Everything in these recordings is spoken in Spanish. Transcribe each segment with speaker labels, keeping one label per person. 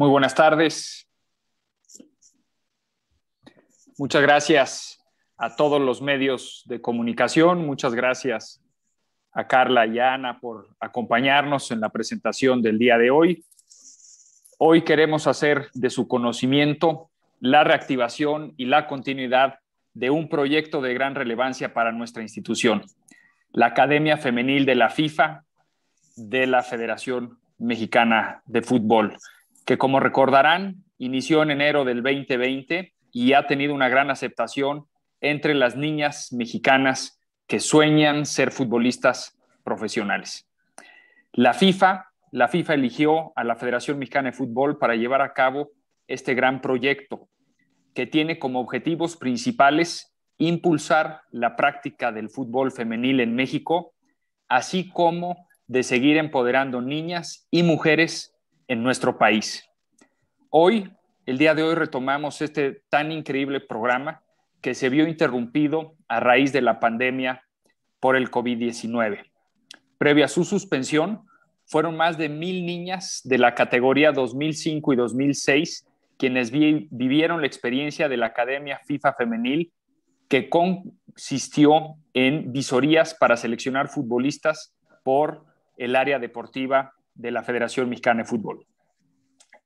Speaker 1: Muy buenas tardes. Muchas gracias a todos los medios de comunicación. Muchas gracias a Carla y Ana por acompañarnos en la presentación del día de hoy. Hoy queremos hacer de su conocimiento la reactivación y la continuidad de un proyecto de gran relevancia para nuestra institución, la Academia Femenil de la FIFA de la Federación Mexicana de Fútbol que como recordarán, inició en enero del 2020 y ha tenido una gran aceptación entre las niñas mexicanas que sueñan ser futbolistas profesionales. La FIFA, la FIFA eligió a la Federación Mexicana de Fútbol para llevar a cabo este gran proyecto que tiene como objetivos principales impulsar la práctica del fútbol femenil en México, así como de seguir empoderando niñas y mujeres en nuestro país. Hoy, el día de hoy, retomamos este tan increíble programa que se vio interrumpido a raíz de la pandemia por el COVID-19. Previa a su suspensión, fueron más de mil niñas de la categoría 2005 y 2006 quienes vivieron la experiencia de la Academia FIFA Femenil, que consistió en visorías para seleccionar futbolistas por el área deportiva de la Federación Mexicana de Fútbol.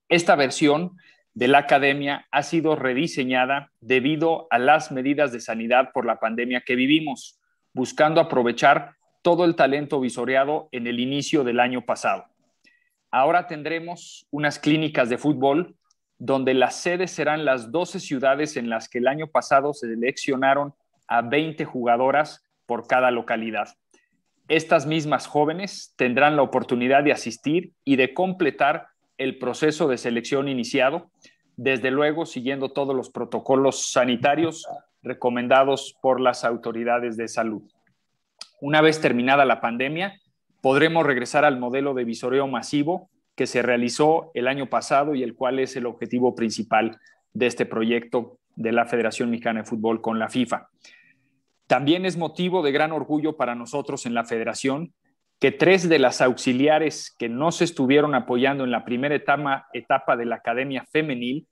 Speaker 1: Esta versión de la academia ha sido rediseñada debido a las medidas de sanidad por la pandemia que vivimos, buscando aprovechar todo el talento visoreado en el inicio del año pasado. Ahora tendremos unas clínicas de fútbol donde las sedes serán las 12 ciudades en las que el año pasado se seleccionaron a 20 jugadoras por cada localidad estas mismas jóvenes tendrán la oportunidad de asistir y de completar el proceso de selección iniciado, desde luego siguiendo todos los protocolos sanitarios recomendados por las autoridades de salud. Una vez terminada la pandemia, podremos regresar al modelo de visoreo masivo que se realizó el año pasado y el cual es el objetivo principal de este proyecto de la Federación Mexicana de Fútbol con la FIFA. También es motivo de gran orgullo para nosotros en la federación que tres de las auxiliares que no se estuvieron apoyando en la primera etapa, etapa de la Academia Femenil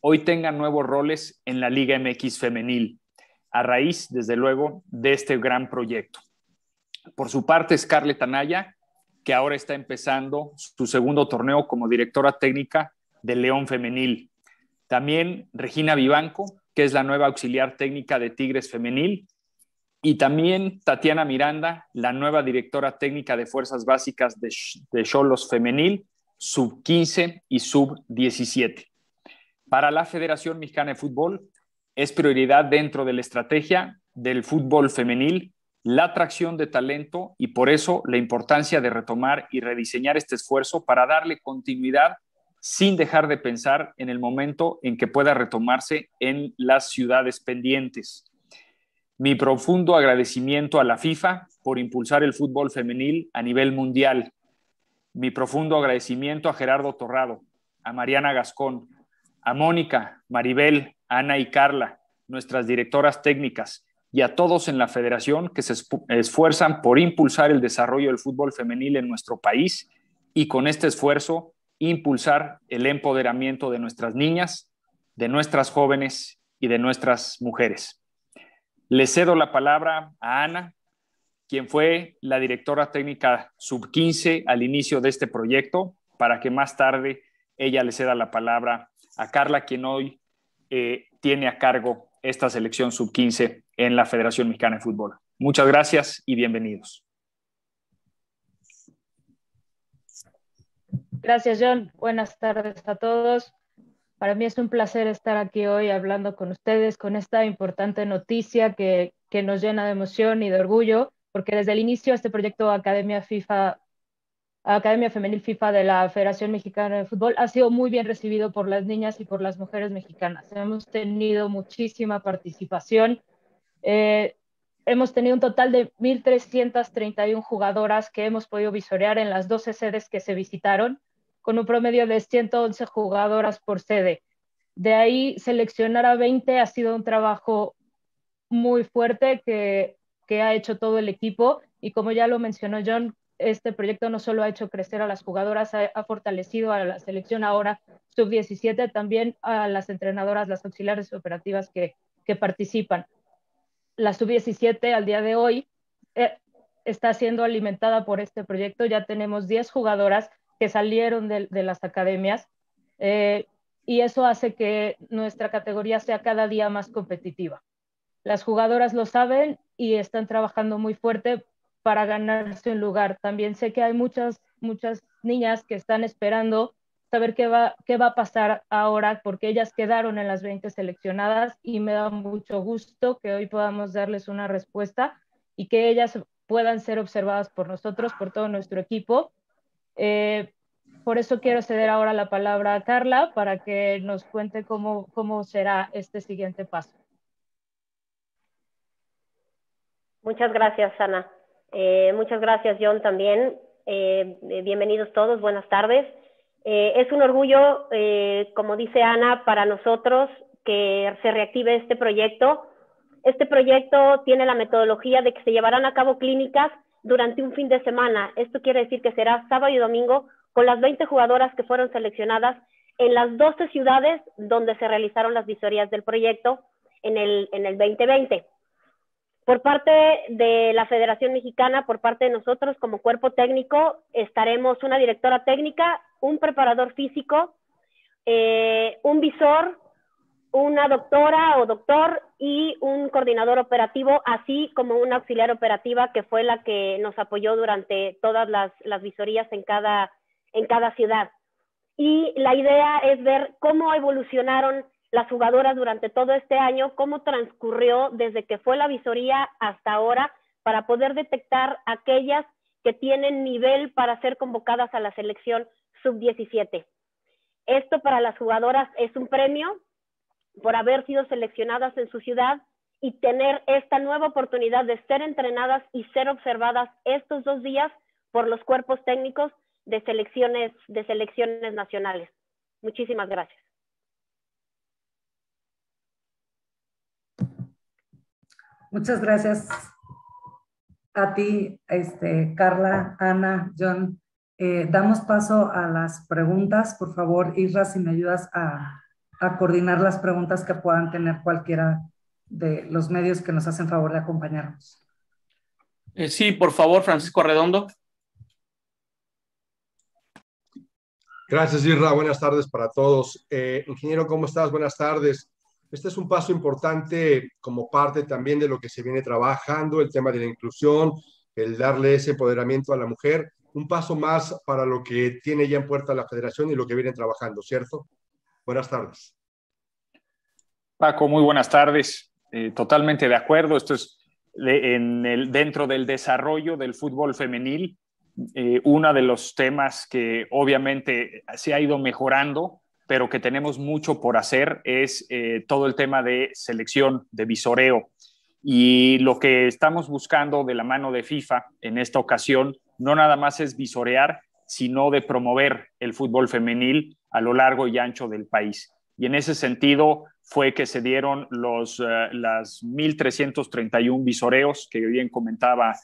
Speaker 1: hoy tengan nuevos roles en la Liga MX Femenil, a raíz, desde luego, de este gran proyecto. Por su parte, Scarlett Anaya, que ahora está empezando su segundo torneo como directora técnica de León Femenil. También Regina Vivanco, que es la nueva auxiliar técnica de Tigres Femenil, y también Tatiana Miranda, la nueva directora técnica de Fuerzas Básicas de Cholos Femenil, sub 15 y sub 17. Para la Federación Mexicana de Fútbol, es prioridad dentro de la estrategia del fútbol femenil la atracción de talento y por eso la importancia de retomar y rediseñar este esfuerzo para darle continuidad sin dejar de pensar en el momento en que pueda retomarse en las ciudades pendientes. Mi profundo agradecimiento a la FIFA por impulsar el fútbol femenil a nivel mundial. Mi profundo agradecimiento a Gerardo Torrado, a Mariana Gascón, a Mónica, Maribel, Ana y Carla, nuestras directoras técnicas, y a todos en la federación que se esfuerzan por impulsar el desarrollo del fútbol femenil en nuestro país y con este esfuerzo impulsar el empoderamiento de nuestras niñas, de nuestras jóvenes y de nuestras mujeres. Le cedo la palabra a Ana, quien fue la directora técnica sub-15 al inicio de este proyecto, para que más tarde ella le ceda la palabra a Carla, quien hoy eh, tiene a cargo esta selección sub-15 en la Federación Mexicana de Fútbol. Muchas gracias y bienvenidos.
Speaker 2: Gracias, John. Buenas tardes a todos. Para mí es un placer estar aquí hoy hablando con ustedes con esta importante noticia que, nos llena de emoción y de orgullo, porque desde el inicio este proyecto Academia FIFA Academia Femenil FIFA de la Federación Mexicana de Fútbol ha sido muy bien recibido por las niñas y por las mujeres mexicanas. Hemos tenido muchísima participación. Eh, hemos tenido un total de 1.331 jugadoras que hemos podido visorear en las 12 sedes que se visitaron con un promedio de 111 jugadoras por sede. De ahí seleccionar a 20 ha sido un trabajo muy fuerte que, ha hecho todo el equipo y como ya lo mencionó John, este proyecto no solo ha hecho crecer a las jugadoras, ha, fortalecido a la selección ahora sub-17, también a las entrenadoras, las auxiliares operativas que, participan. La sub-17 al día de hoy eh, está siendo alimentada por este proyecto. Ya tenemos 10 jugadoras que salieron de, las academias eh, y eso hace que nuestra categoría sea cada día más competitiva. Las jugadoras lo saben y están trabajando muy fuerte para ganarse un lugar. También sé que hay muchas, muchas niñas que están esperando saber qué va, qué va a pasar ahora, porque ellas quedaron en las 20 seleccionadas y me da mucho gusto que hoy podamos darles una respuesta y que ellas puedan ser observadas por nosotros, por todo nuestro equipo eh, por eso quiero ceder ahora la palabra a Carla para que nos cuente cómo, cómo será este siguiente paso.
Speaker 3: Muchas gracias, Ana. Eh, muchas gracias, John, también. Eh, bienvenidos todos, buenas tardes. es un orgullo, como dice Ana, para nosotros que se reactive este proyecto. Este proyecto tiene la metodología de que se llevarán a cabo clínicas durante un fin de semana. Esto quiere decir que será sábado y domingo con las 20 jugadoras que fueron seleccionadas en las 12 ciudades donde se realizaron las visorías del proyecto en el, en el 2020. Por parte de la Federación Mexicana, por parte de nosotros como cuerpo técnico, estaremos una directora técnica, un preparador físico, eh, un visor, una doctora o doctor y un coordinador operativo, así como una auxiliar operativa que fue la que nos apoyó durante todas las, visorías en cada, en cada ciudad. Y la idea es ver cómo evolucionaron las jugadoras durante todo este año, cómo transcurrió desde que fue la visoría hasta ahora, para poder detectar aquellas que tienen nivel para ser convocadas a la selección sub-17. Esto para las jugadoras es un premio por haber sido seleccionadas en su ciudad y tener esta nueva oportunidad de ser entrenadas y ser observadas estos dos días por los cuerpos técnicos de selecciones, de selecciones nacionales. Muchísimas gracias.
Speaker 2: Muchas gracias a ti, este, Carla, Ana, John. Eh, damos paso a las preguntas, por favor, Isra, si me ayudas a a coordinar las preguntas que puedan tener cualquiera de los medios que nos hacen favor de acompañarnos.
Speaker 4: Eh, sí, por favor, Francisco Redondo. Gracias, Irra. Buenas tardes para todos. Eh, ingeniero, ¿cómo estás? Buenas tardes. Este es un paso importante como parte también de lo que se viene trabajando, el tema de la inclusión, el darle ese empoderamiento a la mujer. Un paso más para lo que tiene ya en puerta la federación y lo que viene trabajando, ¿cierto? Buenas
Speaker 1: tardes. Paco, muy buenas tardes. Eh, totalmente de acuerdo. Esto es en el, dentro del desarrollo del fútbol femenil, eh, uno de los temas que obviamente se ha ido mejorando, pero que tenemos mucho por hacer, es eh, todo el tema de selección, de visoreo. Y lo que estamos buscando de la mano de FIFA en esta ocasión no nada más es visorear, sino de promover el fútbol femenil a lo largo y ancho del país. Y en ese sentido fue que se dieron los, eh, las 1.331 visoreos que bien comentaba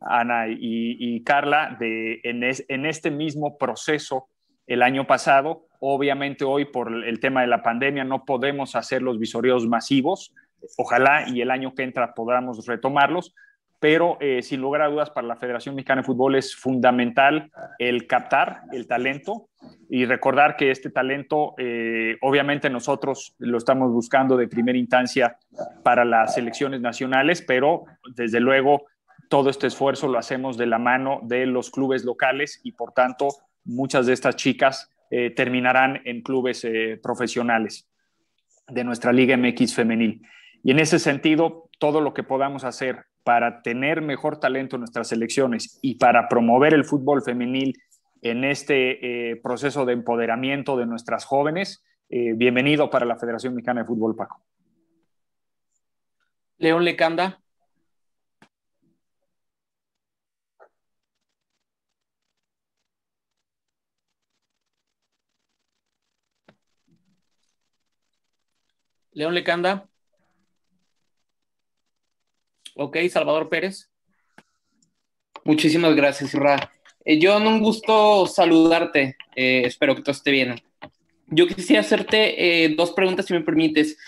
Speaker 1: Ana y, Carla de, en, en este mismo proceso el año pasado. Obviamente hoy por el tema de la pandemia no podemos hacer los visoreos masivos. Ojalá y el año que entra podamos retomarlos, pero eh, sin lugar a dudas para la Federación Mexicana de Fútbol es fundamental el captar el talento y recordar que este talento, eh, obviamente nosotros lo estamos buscando de primera instancia para las selecciones nacionales, pero desde luego todo este esfuerzo lo hacemos de la mano de los clubes locales y por tanto muchas de estas chicas eh, terminarán en clubes profesionales de nuestra Liga MX femenil. Y en ese sentido, todo lo que podamos hacer para tener mejor talento en nuestras selecciones y para promover el fútbol femenil en este eh, proceso de empoderamiento de nuestras jóvenes. Eh, bienvenido para la Federación Mexicana de Fútbol, Paco.
Speaker 5: León Lecanda. León Lecanda. Ok, Salvador Pérez. Muchísimas gracias, Ra. Eh, yo John, un gusto saludarte. Eh, espero que todo esté bien. Yo quisiera hacerte eh, dos preguntas, si me permites.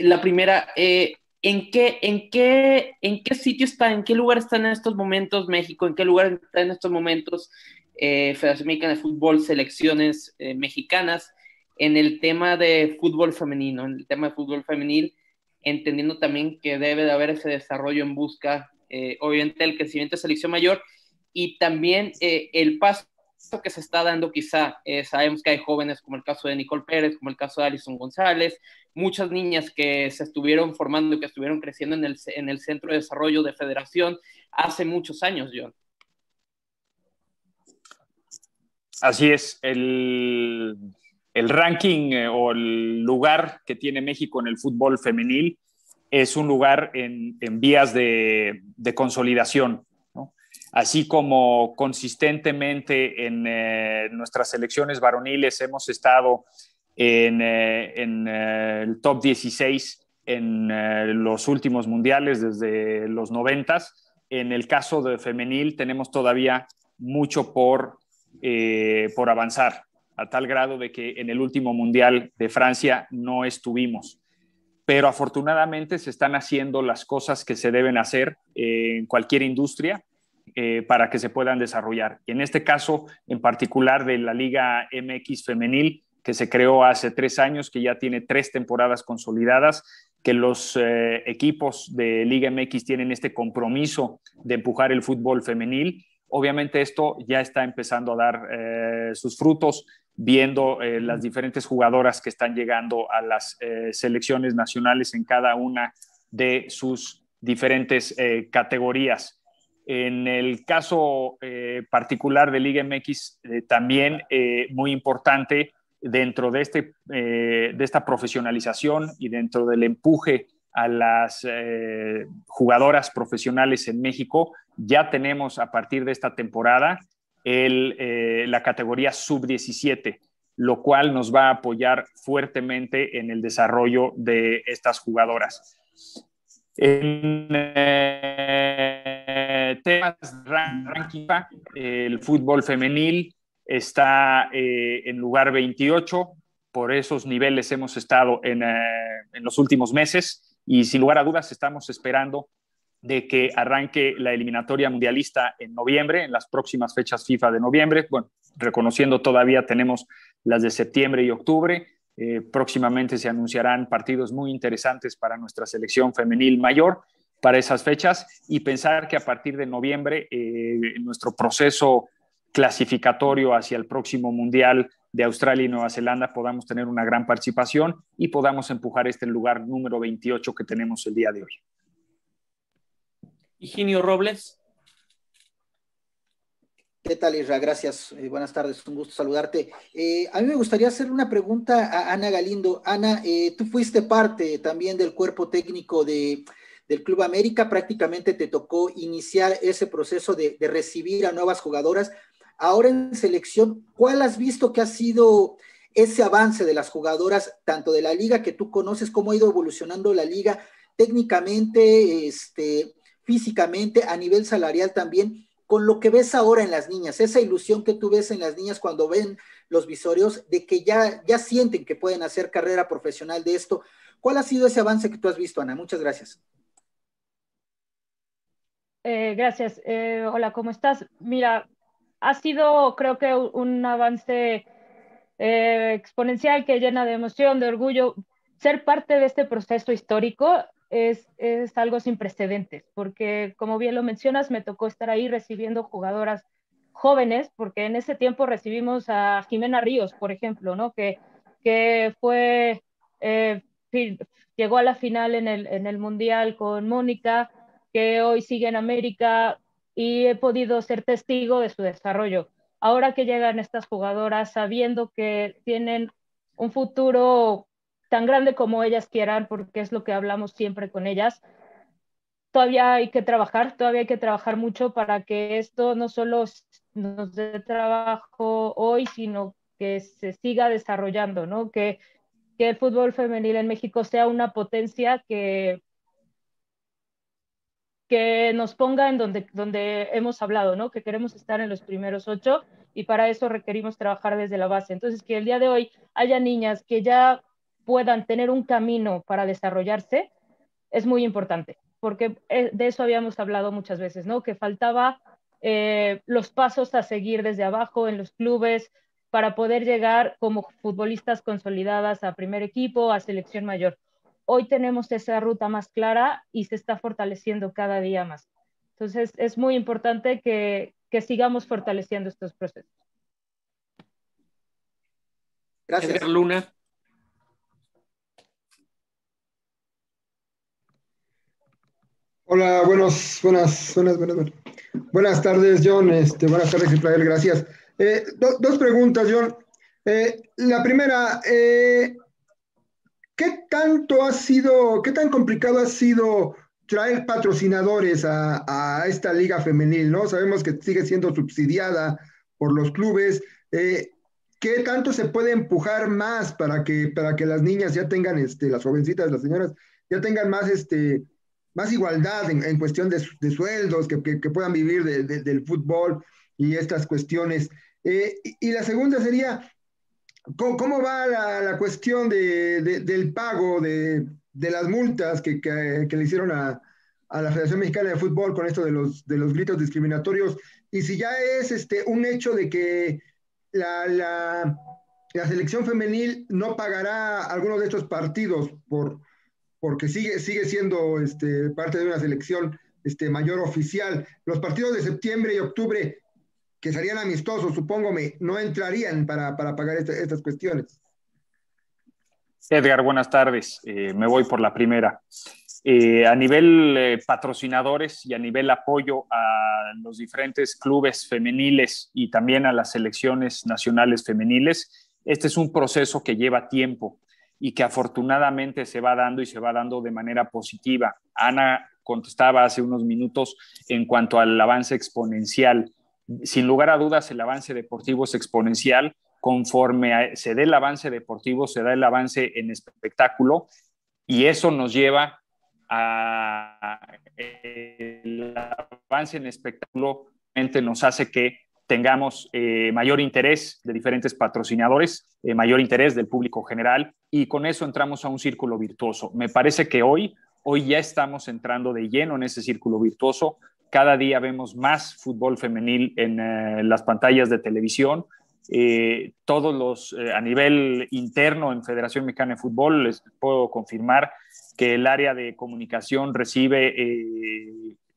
Speaker 5: la primera, ¿en, qué, en, qué, ¿en qué sitio está, en qué lugar está en estos momentos México? ¿En qué lugar está en estos momentos Federación Mexicana de Fútbol, selecciones mexicanas en el tema de fútbol femenino, en el tema de fútbol femenil? entendiendo también que debe de haber ese desarrollo en busca, eh, obviamente, el crecimiento de selección mayor y también eh, el paso que se está dando quizá, eh, sabemos que hay jóvenes como el caso de Nicole Pérez, como el caso de Alison González, muchas niñas que se estuvieron formando y que estuvieron creciendo en el, en el Centro de Desarrollo de Federación hace muchos años, John.
Speaker 1: Así es, el, el ranking eh, o el lugar que tiene México en el fútbol femenil es un lugar en, vías de, consolidación. Así como consistentemente en eh, nuestras selecciones varoniles hemos estado en, eh, el top 16 en los últimos mundiales desde los 90, en el caso de femenil tenemos todavía mucho por, por avanzar a tal grado de que en el último Mundial de Francia no estuvimos. Pero afortunadamente se están haciendo las cosas que se deben hacer en cualquier industria eh, para que se puedan desarrollar. Y en este caso en particular de la Liga MX femenil, que se creó hace tres años, que ya tiene tres temporadas consolidadas, que los eh, equipos de Liga MX tienen este compromiso de empujar el fútbol femenil. Obviamente esto ya está empezando a dar eh, sus frutos viendo eh, las diferentes jugadoras que están llegando a las eh, selecciones nacionales en cada una de sus diferentes eh, categorías. En el caso particular de Liga MX, también muy importante dentro de, este, de esta profesionalización y dentro del empuje a las jugadoras profesionales en México, ya tenemos a partir de esta temporada eh, la categoría sub-17, lo cual nos va a apoyar fuertemente en el desarrollo de estas jugadoras. En eh, temas ranking, el fútbol femenil está eh, en lugar 28, por esos niveles hemos estado en, en los últimos meses y sin lugar a dudas estamos esperando de que arranque la eliminatoria mundialista en noviembre, en las próximas fechas FIFA de noviembre. Bueno, reconociendo todavía tenemos las de septiembre y octubre. Eh, próximamente se anunciarán partidos muy interesantes para nuestra selección femenil mayor para esas fechas y pensar que a partir de noviembre eh, nuestro proceso clasificatorio hacia el próximo Mundial de Australia y Nueva Zelanda podamos tener una gran participación y podamos empujar este lugar número 28 que tenemos el día de hoy.
Speaker 5: Higinio Robles. ¿Qué tal, Isra? Gracias. Eh, buenas tardes. Un gusto saludarte. Eh, a mí me gustaría hacer una pregunta a Ana Galindo. Ana, eh, tú fuiste parte también del cuerpo técnico de, del Club América. Prácticamente te tocó iniciar ese proceso de, de recibir a nuevas jugadoras. Ahora en selección, ¿cuál has visto que ha sido ese avance de las jugadoras, tanto de la liga que tú conoces, cómo ha ido evolucionando la liga técnicamente, este, físicamente, a nivel salarial también, con lo que ves ahora en las niñas, esa ilusión que tú ves en las niñas cuando ven los visorios de que ya, ya sienten que pueden hacer carrera profesional de esto. ¿Cuál ha sido ese avance que tú has visto, Ana? Muchas gracias.
Speaker 2: Eh, gracias. Eh, hola, ¿cómo estás? Mira, ha sido creo que un avance eh, exponencial que llena de emoción, de orgullo, ser parte de este proceso histórico es, algo sin precedentes, porque como bien lo mencionas, me tocó estar ahí recibiendo jugadoras jóvenes, porque en ese tiempo recibimos a Jimena Ríos, por ejemplo, ¿no? que, que fue, eh, llegó a la final en el, en el Mundial con Mónica, que hoy sigue en América y he podido ser testigo de su desarrollo. Ahora que llegan estas jugadoras sabiendo que tienen un futuro tan grande como ellas quieran, porque es lo que hablamos siempre con ellas. Todavía hay que trabajar, todavía hay que trabajar mucho para que esto no solo nos dé trabajo hoy, sino que se siga desarrollando, ¿no? Que, el fútbol femenil en México sea una potencia que, que nos ponga en donde, donde hemos hablado, ¿no? Que queremos estar en los primeros ocho y para eso requerimos trabajar desde la base. Entonces, que el día de hoy haya niñas que ya puedan tener un camino para desarrollarse es muy importante, porque eh, de eso habíamos hablado muchas veces, ¿no? Que faltaba eh, los pasos a seguir desde abajo en los clubes para poder llegar como futbolistas consolidadas a primer equipo, a selección mayor. Hoy tenemos esa ruta más clara y se está fortaleciendo cada día más. Entonces, es muy importante que, sigamos fortaleciendo estos procesos.
Speaker 5: Gracias. Luna. Hola, buenos, buenas, buenas, buenas, buenas. tardes, John. Este, buenas tardes, Israel. Gracias. Eh, dos preguntas, John. Eh, la primera, eh, ¿qué tanto ha sido, qué tan complicado ha sido traer patrocinadores a, esta liga femenil? ¿no? Sabemos que sigue siendo subsidiada por los clubes. ¿Qué tanto se puede empujar más para que, para que las niñas ya tengan, este, las jovencitas, las señoras, ya tengan más este, más igualdad en, cuestión de, sueldos, que, puedan vivir del fútbol y estas cuestiones. Eh, y, la segunda sería, ¿cómo, va la, cuestión del pago de, las multas que, le hicieron a, la Federación Mexicana de Fútbol con esto de los, gritos discriminatorios? Y si ya es este, un hecho de que la, la selección femenil no pagará algunos de estos partidos por, porque sigue, sigue siendo este, parte de una selección este, mayor oficial. Los partidos de septiembre y octubre, que serían amistosos, supóngome, no entrarían para, pagar este, estas cuestiones.
Speaker 1: Edgar, buenas tardes. Eh, me voy por la primera. Eh, a nivel eh, patrocinadores y a nivel apoyo a los diferentes clubes femeniles y también a las selecciones nacionales femeniles, este es un proceso que lleva tiempo y que afortunadamente se va dando y se va dando de manera positiva. Ana contestaba hace unos minutos en cuanto al avance exponencial. Sin lugar a dudas, el avance deportivo es exponencial. Conforme se dé el avance deportivo, se da el avance en espectáculo y eso nos lleva a el avance en espectáculo nos hace que tengamos eh, mayor interés de diferentes patrocinadores, eh, mayor interés del público general y con eso entramos a un círculo virtuoso. Me parece que hoy, hoy ya estamos entrando de lleno en ese círculo virtuoso. Cada día vemos más fútbol femenil en eh, las pantallas de televisión. todos los, a nivel interno en Federación Mexicana de Fútbol, les puedo confirmar que el área de comunicación recibe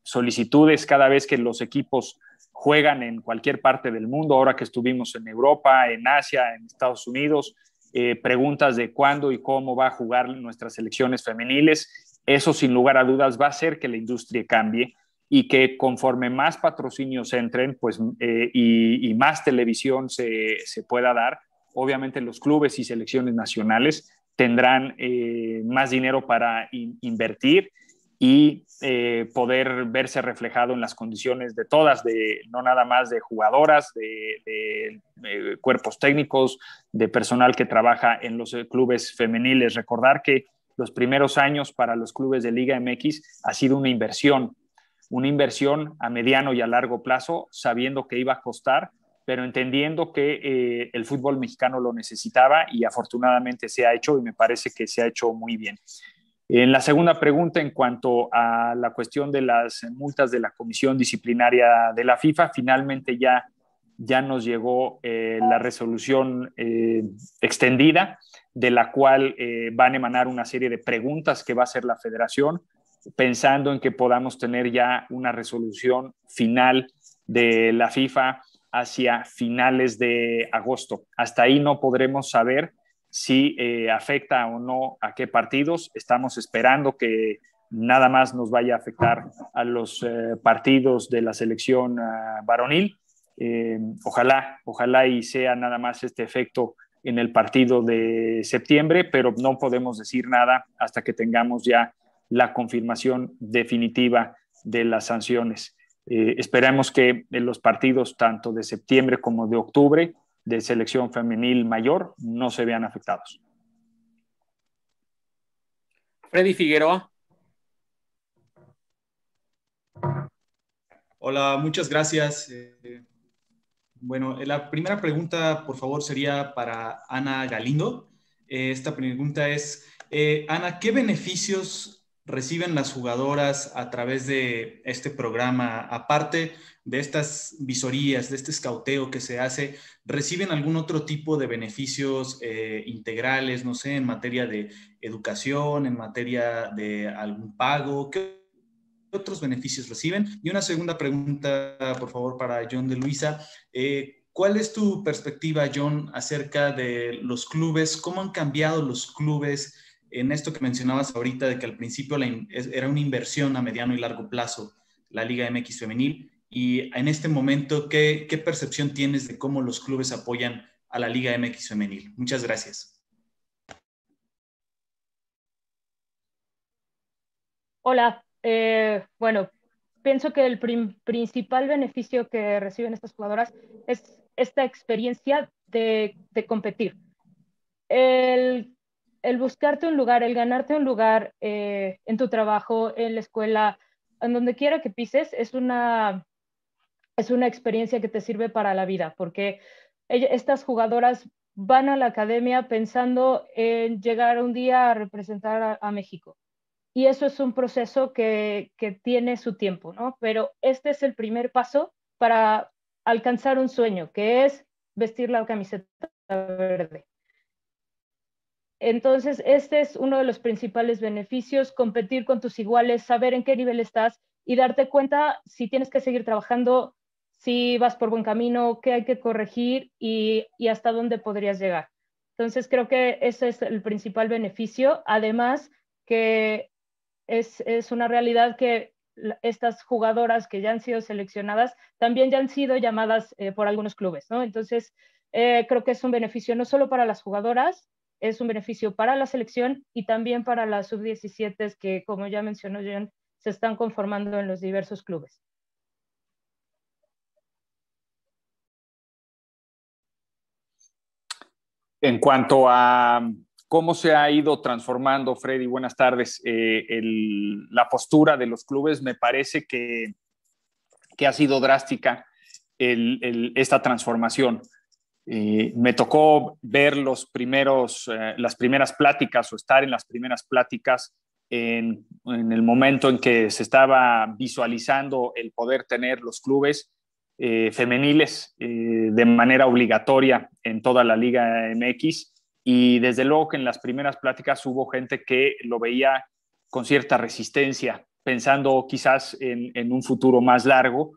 Speaker 1: solicitudes cada vez que los equipos juegan en cualquier parte del mundo, ahora que estuvimos en Europa, en Asia, en Estados Unidos, eh, preguntas de cuándo y cómo va a jugar nuestras selecciones femeniles, eso sin lugar a dudas va a hacer que la industria cambie y que conforme más patrocinios entren pues, eh, y, más televisión se, pueda dar, obviamente los clubes y selecciones nacionales tendrán eh, más dinero para invertir y eh, poder verse reflejado en las condiciones de todas, de no nada más de jugadoras, de, eh, cuerpos técnicos, de personal que trabaja en los eh, clubes femeniles. Recordar que los primeros años para los clubes de Liga MX ha sido una inversión, una inversión a mediano y a largo plazo, sabiendo que iba a costar, pero entendiendo que el fútbol mexicano lo necesitaba y afortunadamente se ha hecho y me parece que se ha hecho muy bien.
Speaker 3: En la segunda
Speaker 1: pregunta, en cuanto a la cuestión de las multas de la Comisión Disciplinaria de la FIFA, finalmente ya, ya nos llegó eh, la resolución eh, extendida, de la cual eh, van a emanar una serie de preguntas que va a hacer la Federación, pensando en que podamos tener ya una resolución final de la FIFA hacia finales de agosto. Hasta ahí no podremos saber si eh, afecta o no a qué partidos. Estamos esperando que nada más nos vaya a afectar a los eh, partidos de la selección ah, varonil. Eh, ojalá, ojalá y sea nada más este efecto en el partido de septiembre, pero no podemos decir nada hasta que tengamos ya la confirmación definitiva de las sanciones. esperamos que en los partidos tanto de septiembre como de octubre de selección femenil mayor no se vean afectados. Freddy Figueroa. Hola, muchas gracias. Eh, bueno, eh, la primera pregunta, por favor, sería para Ana Galindo. Eh, esta pregunta es, Ana, ¿qué beneficios reciben las jugadoras a través de este programa? Aparte de estas visorías, de este escauteo que se hace, ¿reciben algún otro tipo de beneficios eh, integrales, no sé, en materia de educación, en materia de algún pago? ¿Qué otros beneficios reciben? Y una segunda pregunta, por favor, para John de Luisa. Eh, ¿Cuál es tu perspectiva, John, acerca de los clubes? ¿Cómo han cambiado los clubes en esto que mencionabas ahorita de que al principio era una inversión a mediano y largo plazo la Liga MX femenil y en este momento, ¿qué, percepción tienes de cómo los clubes apoyan a la Liga MX femenil? Muchas gracias.
Speaker 2: Hola, eh, bueno, pienso que el principal beneficio que reciben estas jugadoras es esta experiencia de, de competir. El el buscarte un lugar, el ganarte un lugar eh, en tu trabajo, en la escuela, en donde quiera que pises, es una, es una experiencia que te sirve para la vida, porque estas jugadoras van a la academia pensando en llegar un día a representar a, México. Y eso es un proceso que, que tiene su tiempo, ¿no? Pero este es el primer paso para alcanzar un sueño, que es vestir la camiseta verde. Entonces, este es uno de los principales beneficios, competir con tus iguales, saber en qué nivel estás y darte cuenta si tienes que seguir trabajando, si vas por buen camino, qué hay que corregir y, hasta dónde podrías llegar. Entonces, creo que ese es el principal beneficio. Además, que es, una realidad que estas jugadoras que ya han sido seleccionadas también ya han sido llamadas eh, por algunos clubes, ¿no? Entonces, eh, creo que es un beneficio no solo para las jugadoras, es un beneficio para la selección y también para las sub-17 que, como ya mencionó John, se están conformando en los diversos clubes.
Speaker 1: En cuanto a cómo se ha ido transformando, Freddy, buenas tardes, eh, la postura de los clubes, me parece que, ha sido drástica esta transformación me tocó ver los primeros, eh, las primeras pláticas o estar en las primeras pláticas en, el momento en que se estaba visualizando el poder tener los clubes eh, femeniles eh, de manera obligatoria en toda la Liga MX. Y desde luego que en las primeras pláticas hubo gente que lo veía con cierta resistencia, pensando quizás en, en un futuro más largo.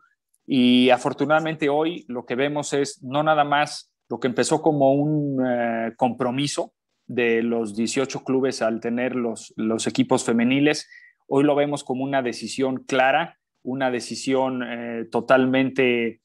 Speaker 1: Y afortunadamente hoy lo que vemos es no nada más lo que empezó como un eh, compromiso de los 18 clubes al tener los, equipos femeniles, hoy lo vemos como una decisión clara, una decisión eh, totalmente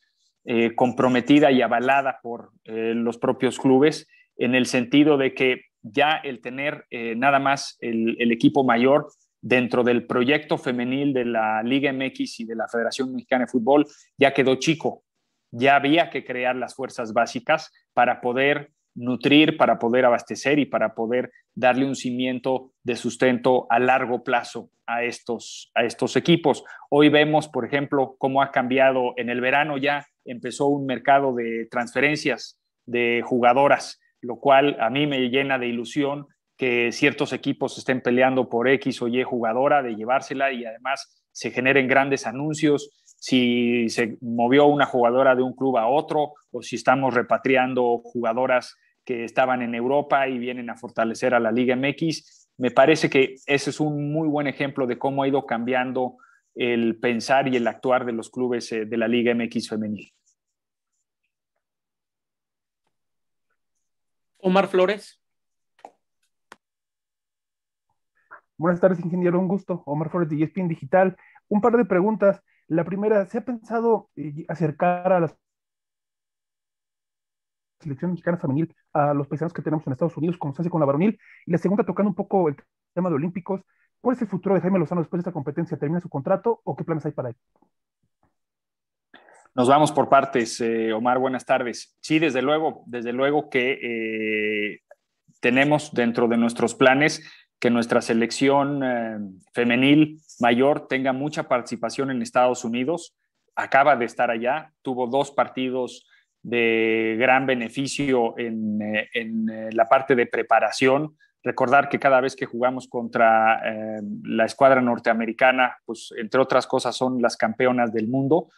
Speaker 1: eh, comprometida y avalada por los propios clubes, en el sentido de que ya el tener nada más el, el equipo mayor dentro del proyecto femenil de la Liga MX y de la Federación Mexicana de Fútbol ya quedó chico ya había que crear las fuerzas básicas para poder nutrir, para poder abastecer y para poder darle un cimiento de sustento a largo plazo a estos, a estos equipos. Hoy vemos, por ejemplo, cómo ha cambiado en el verano ya empezó un mercado de transferencias de jugadoras, lo cual a mí me llena de ilusión que ciertos equipos estén peleando por X o Y jugadora, de llevársela y además se generen grandes anuncios si se movió una jugadora de un club a otro o si estamos repatriando jugadoras que estaban en Europa y vienen a fortalecer a la Liga MX. Me parece que ese es un muy buen ejemplo de cómo ha ido cambiando el pensar y el actuar de los clubes eh, de la Liga MX femenil.
Speaker 5: Omar Flores.
Speaker 4: Buenas tardes, ingeniero. Un gusto. Omar Flores de ESPN Digital. Un par de preguntas. La primera, ¿se ha pensado eh, acercar a la selección mexicana femenil a los paisanos que tenemos en Estados Unidos, como se hace con la varonil? Y la segunda, tocando un poco el tema de Olímpicos, ¿cuál es el futuro de Jaime Lozano después de esta competencia? ¿Termina su contrato o qué
Speaker 5: planes hay para él?
Speaker 1: Nos vamos por partes, eh, Omar, buenas tardes. Sí, desde luego, desde luego que eh, tenemos dentro de nuestros planes que nuestra selección eh, femenil mayor tenga mucha participación en Estados Unidos. Acaba de estar allá, tuvo dos partidos de gran beneficio en, eh, eh, la parte de preparación. Recordar que cada vez que jugamos contra la escuadra norteamericana, pues entre otras cosas son las campeonas del mundo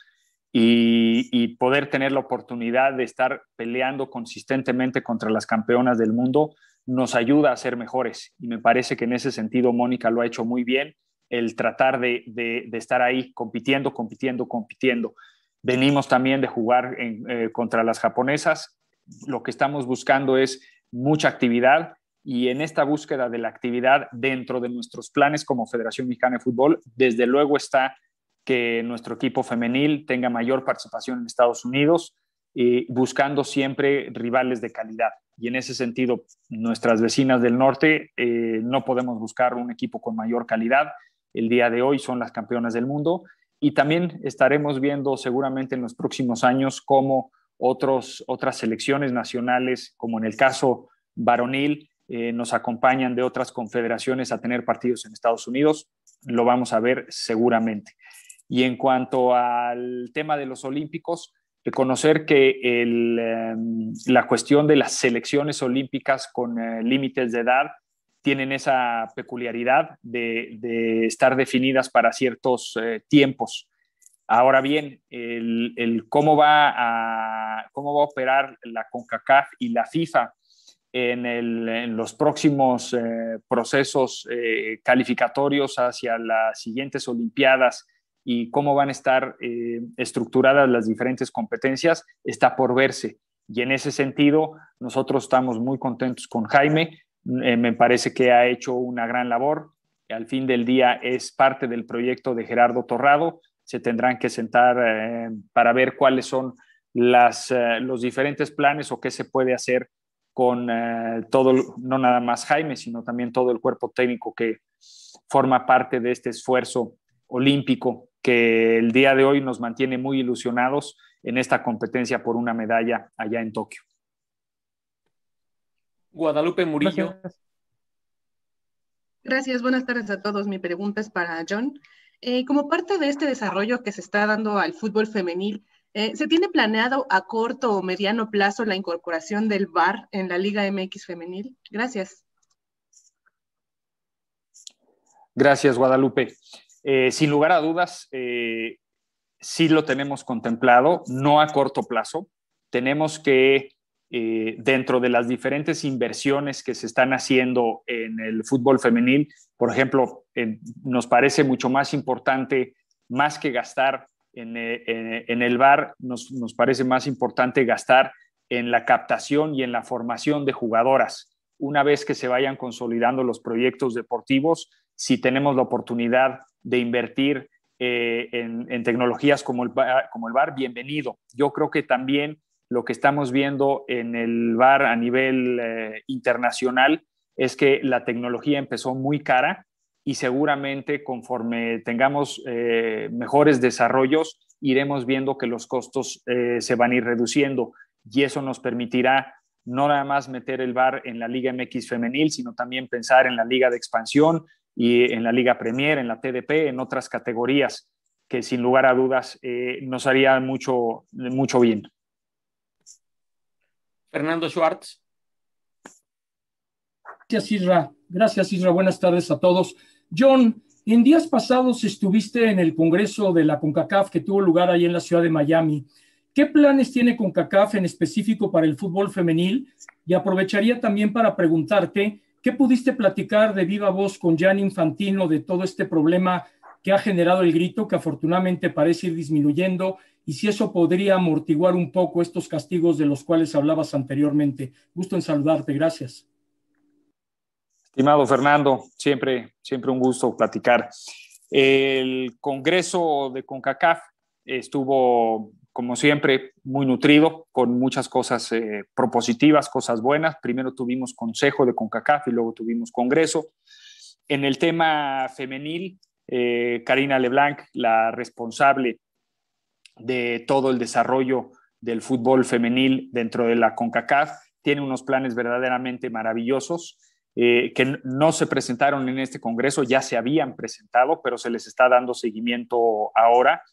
Speaker 1: y poder tener la oportunidad de estar peleando consistentemente contra las campeonas del mundo, nos ayuda a ser mejores. Y me parece que en ese sentido Mónica lo ha hecho muy bien, el tratar de, estar ahí compitiendo, compitiendo, compitiendo. Venimos también de jugar eh, contra las japonesas. Lo que estamos buscando es mucha actividad y en esta búsqueda de la actividad dentro de nuestros planes como Federación Mexicana de Fútbol, desde luego está que nuestro equipo femenil tenga mayor participación en Estados Unidos, y eh, buscando siempre rivales de calidad y en ese sentido nuestras vecinas del norte eh, no podemos buscar un equipo con mayor calidad. El día de hoy son las campeonas del mundo y también estaremos viendo seguramente en los próximos años cómo otros, otras selecciones nacionales, como en el caso varonil, eh, nos acompañan de otras confederaciones a tener partidos en Estados Unidos. Lo vamos a ver seguramente. Y en cuanto al tema de los Olímpicos, reconocer que em, la cuestión de las selecciones olímpicas con eh, límites de edad tienen esa peculiaridad de, estar definidas para ciertos eh, tiempos. Ahora bien, cómo, va a, cómo va a operar la CONCACAF y la FIFA en, en los próximos eh, procesos calificatorios hacia las siguientes Olimpiadas y cómo van a estar eh, estructuradas las diferentes competencias está por verse. Y en ese sentido, nosotros estamos muy contentos con Jaime. Eh, me parece que ha hecho una gran labor. Al fin del día es parte del proyecto de Gerardo Torrado. Se tendrán que sentar eh, para ver cuáles son las, los diferentes planes o qué se puede hacer con todo, no nada más Jaime, sino también todo el cuerpo técnico que forma parte de este esfuerzo olímpico que el día de hoy nos mantiene muy ilusionados en esta competencia por una medalla allá en Tokio.
Speaker 5: Guadalupe Murillo.
Speaker 2: Gracias, buenas tardes a todos. Mi pregunta es para John. Eh, como parte de este desarrollo que se está dando al fútbol femenil, eh, ¿se tiene planeado a corto o mediano plazo la incorporación del VAR en la Liga MX femenil? Gracias.
Speaker 1: Gracias, Guadalupe. Eh, sin lugar a dudas, eh, sí lo tenemos contemplado, no a corto plazo. Tenemos que, eh, dentro de las diferentes inversiones que se están haciendo en el fútbol femenil, por ejemplo, nos parece mucho más importante, más que gastar en, el bar, nos, nos parece más importante gastar en la captación y en la formación de jugadoras. Una vez que se vayan consolidando los proyectos deportivos, si tenemos la oportunidad de invertir eh, en, tecnologías como el, VAR, bienvenido. Yo creo que también lo que estamos viendo en el bar a nivel eh, internacional es que la tecnología empezó muy cara y seguramente conforme tengamos eh, mejores desarrollos, iremos viendo que los costos se van a ir reduciendo y eso nos permitirá no nada más meter el bar en la Liga MX femenil, sino también pensar en la Liga de Expansión, y en la Liga Premier, en la TDP, en otras categorías que sin lugar a dudas eh, nos harían mucho, mucho bien. Fernando Schwartz. Gracias, Isra. Gracias, Isra. Buenas tardes a todos. John, en días pasados estuviste en el Congreso de la CONCACAF que tuvo lugar ahí en la ciudad de Miami. ¿Qué planes tiene CONCACAF en específico para el fútbol femenil? Y aprovecharía también para preguntarte ¿Qué pudiste platicar de viva voz con Jan Infantino de todo este problema que ha generado el grito, que afortunadamente parece ir disminuyendo, y si eso podría amortiguar un poco estos castigos de los cuales hablabas anteriormente? Gusto en saludarte, gracias. Estimado Fernando, siempre, siempre un gusto platicar. El Congreso de CONCACAF estuvo como siempre, muy nutrido, con muchas cosas eh, propositivas, cosas buenas. Primero tuvimos consejo de CONCACAF y luego tuvimos congreso. En el tema femenil, eh, Karina Leblanc, la responsable de todo el desarrollo del fútbol femenil dentro de la CONCACAF, tiene unos planes verdaderamente maravillosos. Eh, que no se presentaron en este Congreso, ya se habían presentado, pero se les está dando seguimiento ahora.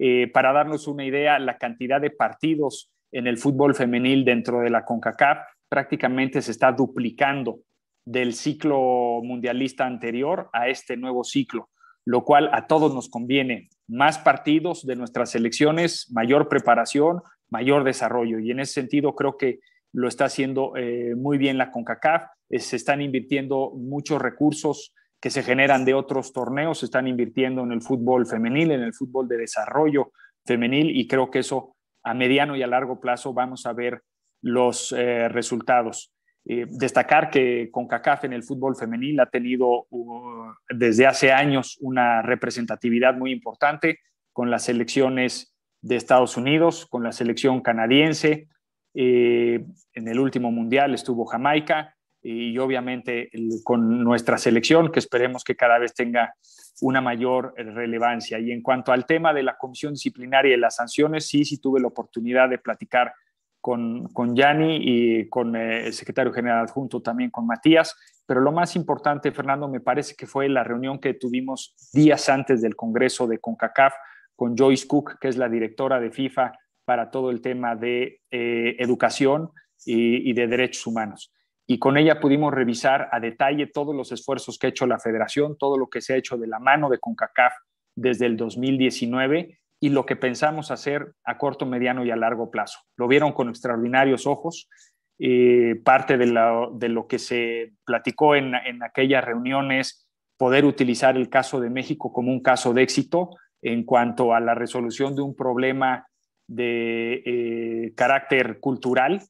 Speaker 1: Eh, para darnos una idea, la cantidad de partidos en el fútbol femenil dentro de la CONCACAF prácticamente se está duplicando del ciclo mundialista anterior a este nuevo ciclo, lo cual a todos nos conviene. Más partidos de nuestras selecciones, mayor preparación, mayor desarrollo. Y en ese sentido creo que lo está haciendo eh, muy bien la CONCACAF. Eh, se están invirtiendo muchos recursos que se generan de otros torneos, están invirtiendo en el fútbol femenil, en el fútbol de desarrollo femenil y creo que eso a mediano y a largo plazo vamos a ver los eh, resultados. Eh, destacar que CONCACAF en el fútbol femenil ha tenido uh, desde hace años una representatividad muy importante con las selecciones de Estados Unidos, con la selección canadiense. Eh, en el último mundial estuvo Jamaica, y obviamente con nuestra selección, que esperemos que cada vez tenga una mayor relevancia. Y en cuanto al tema de la comisión disciplinaria y las sanciones, sí, sí tuve la oportunidad de platicar con, con y con eh, el secretario general adjunto también con Matías, pero lo más importante, Fernando, me parece que fue la reunión que tuvimos días antes del Congreso de CONCACAF con Joyce Cook, que es la directora de FIFA para todo el tema de eh, educación y de derechos humanos y con ella pudimos revisar a detalle todos los esfuerzos que ha hecho la federación, todo lo que se ha hecho de la mano de CONCACAF desde el 2019 y lo que pensamos hacer a corto, mediano y a largo plazo. Lo vieron con extraordinarios ojos. Eh, parte de, lo que se platicó en, aquellas reuniones, poder utilizar el caso de México como un caso de éxito en cuanto a la resolución de un problema de eh, carácter cultural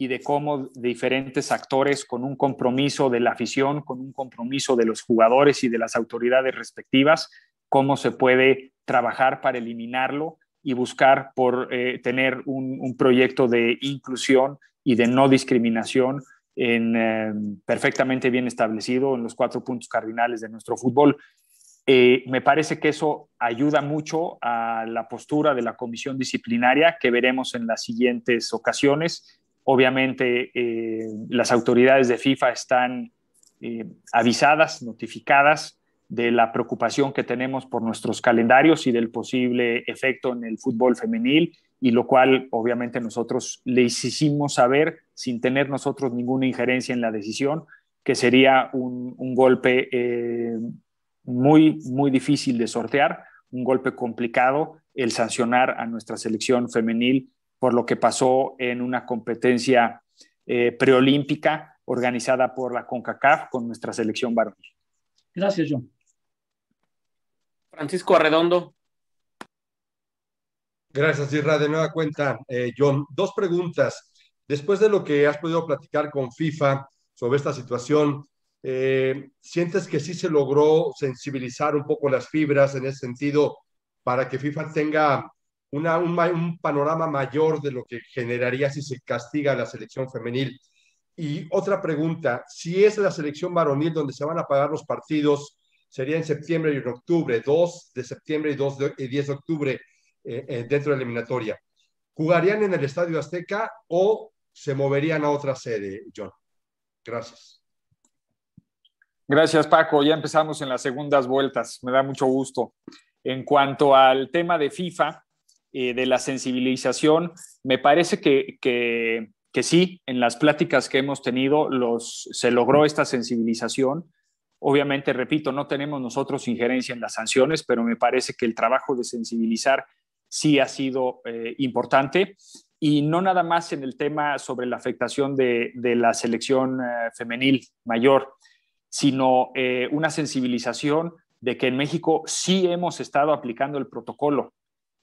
Speaker 1: y de cómo diferentes actores con un compromiso de la afición, con un compromiso de los jugadores y de las autoridades respectivas, cómo se puede trabajar para eliminarlo y buscar por eh, tener un, proyecto de inclusión y de no discriminación en, em, perfectamente bien establecido en los cuatro puntos cardinales de nuestro fútbol. Eh, me parece que eso ayuda mucho a la postura de la comisión disciplinaria que veremos en las siguientes ocasiones Obviamente eh, las autoridades de FIFA están eh, avisadas, notificadas de la preocupación que tenemos por nuestros calendarios y del posible efecto en el fútbol femenil, y lo cual obviamente nosotros le hicimos saber sin tener nosotros ninguna injerencia en la decisión, que sería un, golpe eh, muy, muy difícil de sortear, un golpe complicado el sancionar a nuestra selección femenil por lo que pasó en una competencia eh, preolímpica organizada por la CONCACAF con nuestra selección varón.
Speaker 5: Gracias, John. Francisco Arredondo.
Speaker 4: Gracias, Irra. De nueva cuenta, eh, John. Dos preguntas. Después de lo que has podido platicar con FIFA sobre esta situación, eh, ¿sientes que sí se logró sensibilizar un poco las fibras en ese sentido para que FIFA tenga un, panorama mayor de lo que generaría si se castiga a la selección femenil. Y otra pregunta, si es la selección varonil donde se van a pagar los partidos, sería en septiembre y en octubre, 2 de septiembre y 2 10 de octubre eh, eh, dentro de la eliminatoria. ¿Jugarían en el Estadio Azteca o se moverían a otra sede, John? Gracias.
Speaker 1: Gracias, Paco. Ya empezamos en las segundas vueltas. Me da mucho gusto. En cuanto al tema de FIFA, eh, de la sensibilización, me parece que, que, sí, en las pláticas que hemos tenido se logró esta sensibilización. Obviamente, repito, no tenemos nosotros injerencia en las sanciones, pero me parece que el trabajo de sensibilizar sí ha sido eh, importante. Y no nada más en el tema sobre la afectación de, la selección eh, femenil mayor, sino una sensibilización de que en México sí hemos estado aplicando el protocolo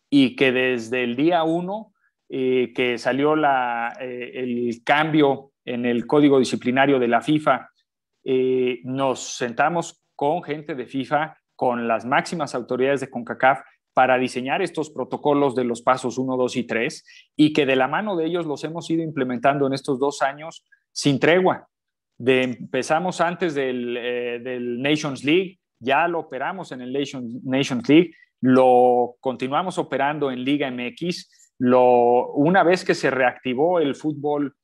Speaker 1: y que desde el día uno eh, que salió la, eh, el cambio en el código disciplinario de la FIFA, eh, nos sentamos con gente de FIFA, con las máximas autoridades de CONCACAF para diseñar estos protocolos de los pasos 1, 2 y 3 y que de la mano de ellos los hemos ido implementando en estos dos años sin tregua. De, empezamos antes del, del Nations League, ya lo operamos en el Nations League, lo continuamos operando en Liga MX. Lo, una vez que se reactivó el fútbol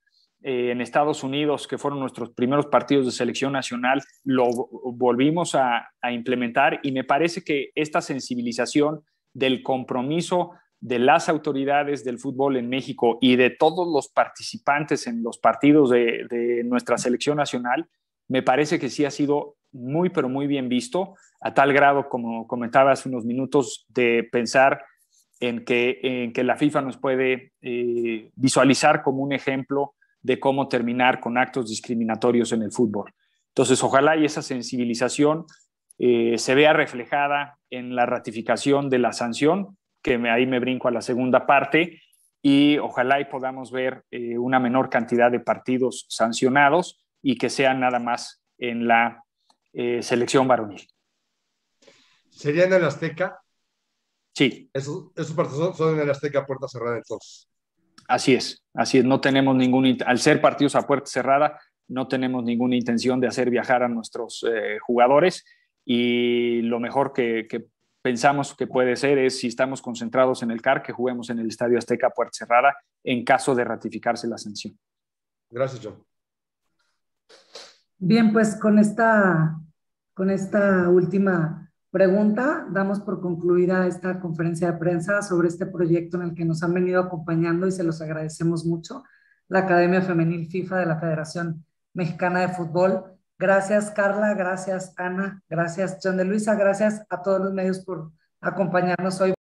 Speaker 1: eh, en Estados Unidos, que fueron nuestros primeros partidos de selección nacional, lo volvimos a, implementar y me parece que esta sensibilización del compromiso de las autoridades del fútbol en México y de todos los participantes en los partidos de, de, nuestra selección nacional, me parece que sí ha sido muy, pero muy bien visto a tal grado, como comentaba hace unos minutos, de pensar en que, en que la FIFA nos puede eh, visualizar como un ejemplo de cómo terminar con actos discriminatorios en el fútbol. Entonces, ojalá y esa sensibilización eh, se vea reflejada en la ratificación de la sanción, que ahí me brinco a la segunda parte, y ojalá y podamos ver eh, una menor cantidad de partidos sancionados y que sean nada más en la selección varonil.
Speaker 4: ¿Sería en el Azteca?
Speaker 1: Sí. Esos,
Speaker 4: partidos son en el Azteca puerta cerrada entonces.
Speaker 1: Así es, así es. No tenemos ningún, al ser partidos a puerta cerrada, no tenemos ninguna intención de hacer viajar a nuestros eh, jugadores y lo mejor que, pensamos que puede ser es si estamos concentrados en el CAR, que juguemos en el Estadio Azteca puerta cerrada en caso de ratificarse la sanción. Gracias, John.
Speaker 2: Bien, pues con esta, con esta última pregunta, damos por concluida esta conferencia de prensa sobre este proyecto en el que nos han venido acompañando y se los agradecemos mucho, la Academia Femenil FIFA de la Federación Mexicana de Fútbol. Gracias Carla, gracias Ana, gracias John de Luisa, gracias a todos los medios por acompañarnos hoy.